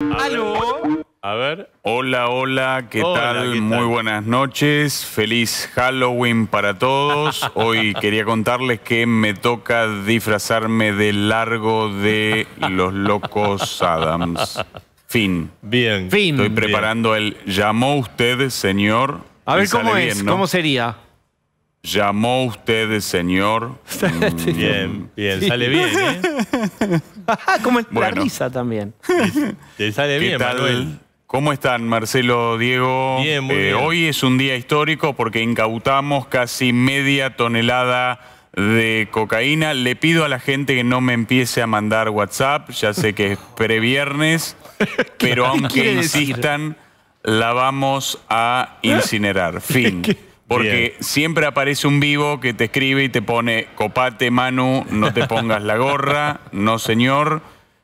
¿Aló? A ver. Hola, hola, ¿qué, tal? Muy buenas noches. Feliz Halloween para todos. Hoy quería contarles que me toca disfrazarme de largo de los locos Adams. Fin. Bien. Fin. Estoy preparando el llamó usted, señor. A ver cómo es, cómo sería. Llamó usted, señor. bien, bien, sale bien. ¿eh? Ah, como la risa también. Te sale bien, Manuel. ¿Cómo están, Marcelo, Diego? Bien, muy eh, bien. Hoy es un día histórico porque incautamos casi media tonelada de cocaína. Le pido a la gente que no me empiece a mandar WhatsApp, ya sé que es previernes, pero aunque insistan, la vamos a incinerar. Fin. Porque siempre aparece un vivo que te escribe y te pone, copate Manu, no te pongas la gorra, no señor.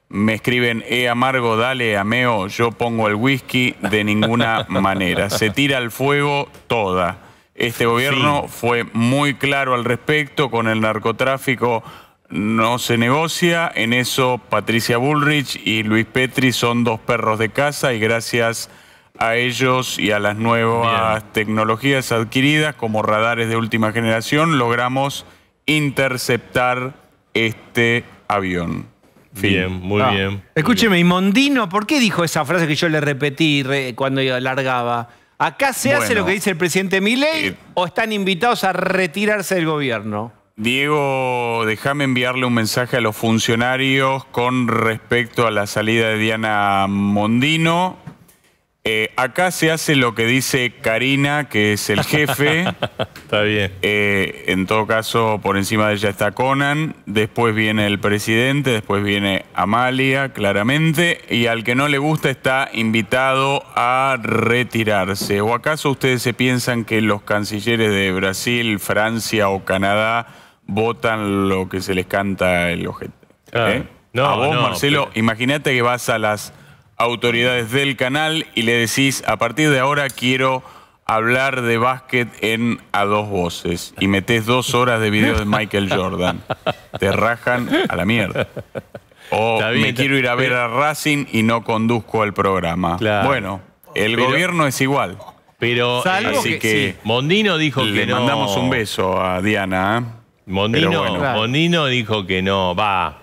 Me escriben, eh amargo, dale, ameo, yo pongo el whisky de ninguna manera. Se tira al fuego toda. Este gobierno fue muy claro al respecto, con el narcotráfico no se negocia, en eso Patricia Bullrich y Luis Petri son dos perros de casa y gracias a ellos y a las nuevas tecnologías adquiridas como radares de última generación, logramos interceptar este avión. Bien, muy ah, bien. Escúcheme, y Mondino, ¿por qué dijo esa frase que yo le repetí cuando yo largaba? ¿Acá se hace lo que dice el presidente Milei eh, o están invitados a retirarse del gobierno? Diego, déjame enviarle un mensaje a los funcionarios con respecto a la salida de Diana Mondino. Eh, acá se hace lo que dice Karina, que es el jefe. está bien. Eh, en todo caso, por encima de ella está Conan, después viene el presidente, después viene Amalia, claramente, y al que no le gusta está invitado a retirarse. ¿O acaso ustedes se piensan que los cancilleres de Brasil, Francia o Canadá votan lo que se les canta el ojete? ¿Eh? a vos, Marcelo, imagínate que vas a las autoridades del canal y le decís, a partir de ahora quiero hablar de básquet en a dos voces y metes dos horas de video de Michael Jordan. Te rajan a la mierda. O me quiero ir a ver a Racing y no conduzco el programa. Bueno, el gobierno es igual. Pero eh, así que, Mondino dijo que le mandamos un beso a Diana. ¿eh? Mondino, Mondino dijo que no, va.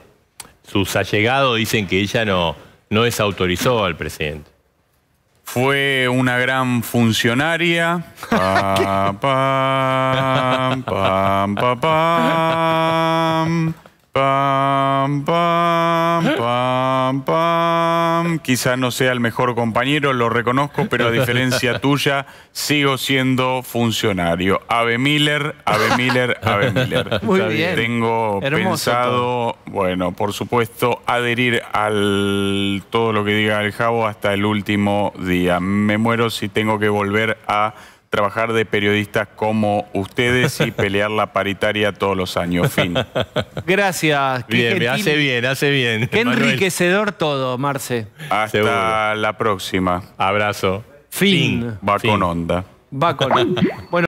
Sus allegados dicen que ella no no desautorizó al presidente. Fue una gran funcionaria. Pam, pam, ¿Eh? pam, pam. Quizá no sea el mejor compañero, lo reconozco, pero a diferencia tuya, sigo siendo funcionario. Ave Miller, Ave Miller, Ave Miller. Muy bien. Tengo pensado, bueno, por supuesto, adherir al todo lo que diga el jabo hasta el último día. Me muero si tengo que volver a trabajar de periodistas como ustedes y pelear la paritaria todos los años. Fin. Gracias. Bien, hace bien, hace bien. Qué enriquecedor todo, Marce. Hasta la próxima. Abrazo. Fin. Va con onda. Va con onda. Bueno.